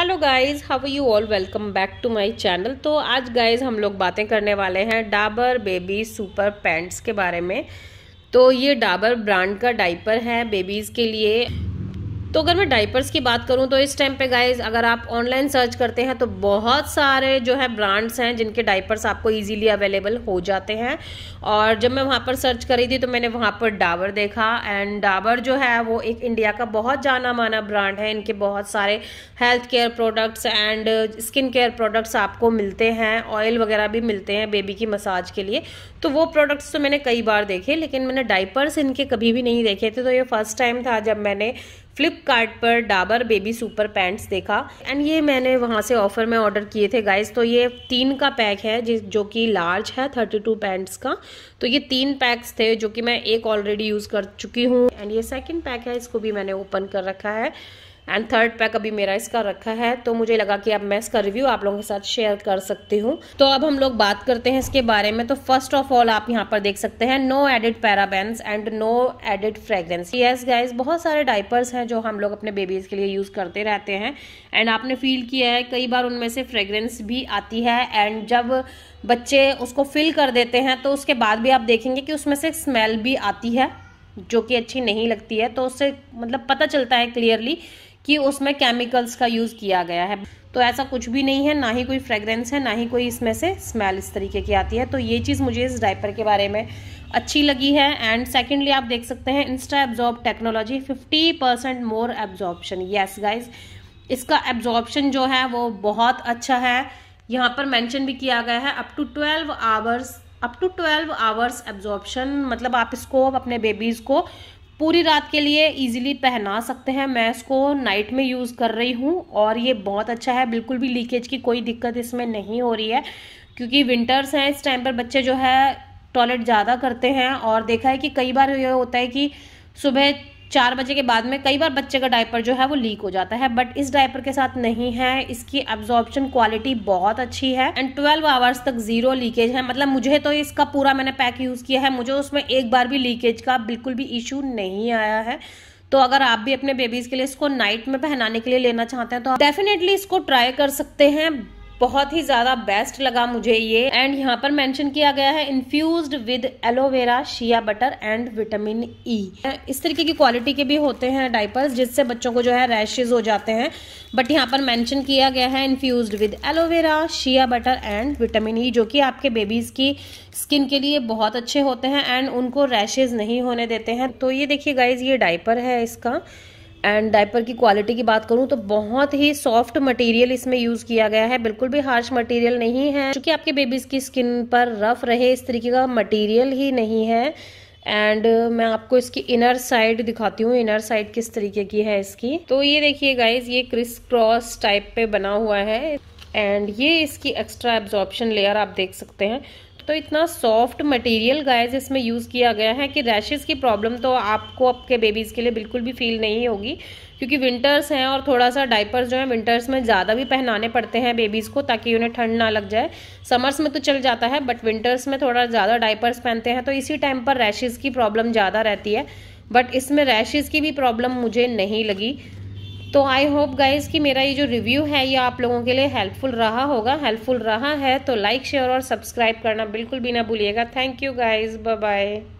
hello guys how you all welcome back to my channel तो आज guys हम लोग बातें करने वाले हैं डाबर बेबी सुपर पैंट्स के बारे में तो ये डाबर ब्रांड का डाइपर है बेबीज़ के लिए तो अगर मैं डाइपर्स की बात करूँ तो इस टाइम पे गाइज अगर आप ऑनलाइन सर्च करते हैं तो बहुत सारे जो है ब्रांड्स हैं जिनके डाइपर्स आपको इजीली अवेलेबल हो जाते हैं और जब मैं वहाँ पर सर्च करी थी तो मैंने वहाँ पर डाबर देखा एंड डाबर जो है वो एक इंडिया का बहुत जाना माना ब्रांड है इनके बहुत सारे health care products and skin care products आपको मिलते हैं ऑयल वगैरह भी मिलते हैं बेबी की मसाज के लिए तो वो प्रोडक्ट्स तो मैंने कई बार देखे लेकिन मैंने डाइपर्स इनके कभी भी नहीं देखे थे तो ये फर्स्ट टाइम था जब मैंने फ्लिपकार्ट पर डाबर बेबी सुपर पैंट्स देखा एंड ये मैंने वहाँ से ऑफर में ऑर्डर किए थे गाइस तो ये तीन का पैक है जिस जो कि लार्ज है थर्टी टू पैंट्स का तो ये तीन पैक्स थे जो कि मैं एक ऑलरेडी यूज़ कर चुकी हूँ एंड ये सेकेंड पैक है इसको भी मैंने ओपन कर रखा है एंड थर्ड पैक अभी मेरा इसका रखा है तो मुझे लगा कि अब मैं इसका रिव्यू आप लोगों के साथ शेयर कर सकती हूँ तो अब हम लोग बात करते हैं इसके बारे में तो फर्स्ट ऑफ ऑल आप यहाँ पर देख सकते हैं no added parabens and no added fragrance yes guys बहुत सारे डाइपर्स हैं जो हम लोग अपने बेबीज़ के लिए यूज़ करते रहते हैं एंड आपने फील किया है कई बार उनमें से फ्रेगरेंस भी आती है एंड जब बच्चे उसको फिल कर देते हैं तो उसके बाद भी आप देखेंगे कि उसमें से स्मेल भी आती है जो कि अच्छी नहीं लगती है तो उससे मतलब पता चलता है क्लियरली कि उसमें केमिकल्स का यूज़ किया गया है तो ऐसा कुछ भी नहीं है ना ही कोई फ्रेगरेंस है ना ही कोई इसमें से स्मेल इस तरीके की आती है तो ये चीज़ मुझे इस डायपर के बारे में अच्छी लगी है एंड सेकेंडली आप देख सकते हैं insta absorb technology fifty percent more absorption yes guys इसका एब्जॉर्बशन जो है वो बहुत अच्छा है यहाँ पर मेंशन भी किया गया है up to twelve hours up to twelve hours absorption मतलब आप इसको अपने बेबीज़ को पूरी रात के लिए इजीली पहना सकते हैं मैं इसको नाइट में यूज़ कर रही हूँ और ये बहुत अच्छा है बिल्कुल भी लीकेज की कोई दिक्कत इसमें नहीं हो रही है क्योंकि विंटर्स हैं इस टाइम पर बच्चे जो है टॉयलेट ज़्यादा करते हैं और देखा है कि कई बार ये होता है कि सुबह चार बजे के बाद में कई बार बच्चे का डायपर जो है वो लीक हो जाता है बट इस डायपर के साथ नहीं है इसकी एब्जॉर्बशन क्वालिटी बहुत अच्छी है एंड ट्वेल्व आवर्स तक जीरो लीकेज है मतलब मुझे तो इसका पूरा मैंने पैक यूज़ किया है मुझे उसमें एक बार भी लीकेज का बिल्कुल भी इश्यू नहीं आया है तो अगर आप भी अपने बेबीज के लिए इसको नाइट में पहनाने के लिए लेना चाहते हैं तो आप डेफिनेटली इसको ट्राई कर सकते हैं बहुत ही ज़्यादा बेस्ट लगा मुझे ये एंड यहाँ पर मेंशन किया गया है infuse with aloe vera shea butter and vitamin E इस तरीके की क्वालिटी के भी होते हैं डाइपर्स जिससे बच्चों को जो है रैशेज हो जाते हैं बट यहाँ पर मैंशन किया गया है infuse with aloe vera shea butter and vitamin E जो कि आपके बेबीज़ की स्किन के लिए बहुत अच्छे होते हैं एंड उनको रैशेज नहीं होने देते हैं तो ये देखिए गाइज ये डाइपर है इसका एंड डायपर की क्वालिटी की बात करूं तो बहुत ही सॉफ्ट मटेरियल इसमें यूज किया गया है बिल्कुल भी हार्श मटेरियल नहीं है क्योंकि आपके बेबीज की स्किन पर रफ रहे इस तरीके का मटेरियल ही नहीं है एंड मैं आपको इसकी इनर साइड दिखाती हूँ इनर साइड किस तरीके की है इसकी तो ये देखिए गाइज ये क्रिस क्रॉस टाइप पे बना हुआ है एंड ये इसकी एक्स्ट्रा एब्जॉर्प्शन लेयर आप देख सकते हैं तो इतना सॉफ्ट मटेरियल गाइस इसमें यूज़ किया गया है कि रैशेज़ की प्रॉब्लम तो आपको आपके बेबीज़ के लिए बिल्कुल भी फील नहीं होगी क्योंकि विंटर्स हैं और थोड़ा सा डाइपर्स जो है विंटर्स में ज़्यादा भी पहनाने पड़ते हैं बेबीज़ को ताकि उन्हें ठंड ना लग जाए समर्स में तो चल जाता है बट विंटर्स में थोड़ा ज़्यादा डाइपर्स पहनते हैं तो इसी टाइम पर रैशेज़ की प्रॉब्लम ज़्यादा रहती है बट इसमें रैशेज़ की भी प्रॉब्लम मुझे नहीं लगी तो आई होप गाइज़ कि मेरा ये जो रिव्यू है ये आप लोगों के लिए हेल्पफुल रहा होगा हेल्पफुल रहा है तो लाइक शेयर और सब्सक्राइब करना बिल्कुल भी ना भूलिएगा थैंक यू गाइज़ बाय